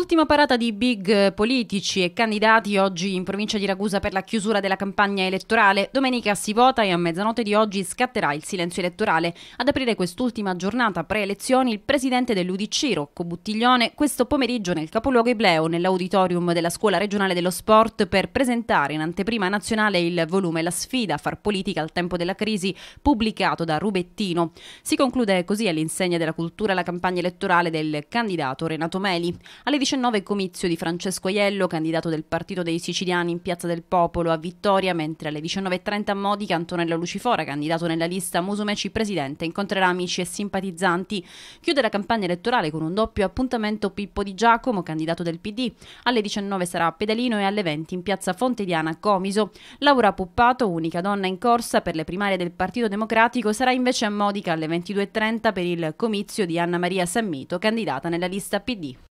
Ultima parata di big politici e candidati oggi in provincia di Ragusa per la chiusura della campagna elettorale. Domenica si vota e a mezzanotte di oggi scatterà il silenzio elettorale. Ad aprire quest'ultima giornata pre-elezioni il presidente dell'Udc, Rocco Buttiglione, questo pomeriggio nel capoluogo Ibleo, nell'auditorium della Scuola Regionale dello Sport, per presentare in anteprima nazionale il volume La sfida, far politica al tempo della crisi, pubblicato da Rubettino. Si conclude così all'insegna della cultura la campagna elettorale del candidato Renato Meli. Alle 2019 comizio di Francesco Aiello, candidato del Partito dei Siciliani in Piazza del Popolo a Vittoria, mentre alle 19.30 a Modica Antonella Lucifora, candidato nella lista Musumeci Presidente, incontrerà amici e simpatizzanti. Chiude la campagna elettorale con un doppio appuntamento Pippo Di Giacomo, candidato del PD. Alle 19 sarà a Pedalino e alle 20 in Piazza Fonte Diana a Comiso. Laura Puppato, unica donna in corsa per le primarie del Partito Democratico, sarà invece a Modica alle 22.30 per il comizio di Anna Maria Sammito, candidata nella lista PD.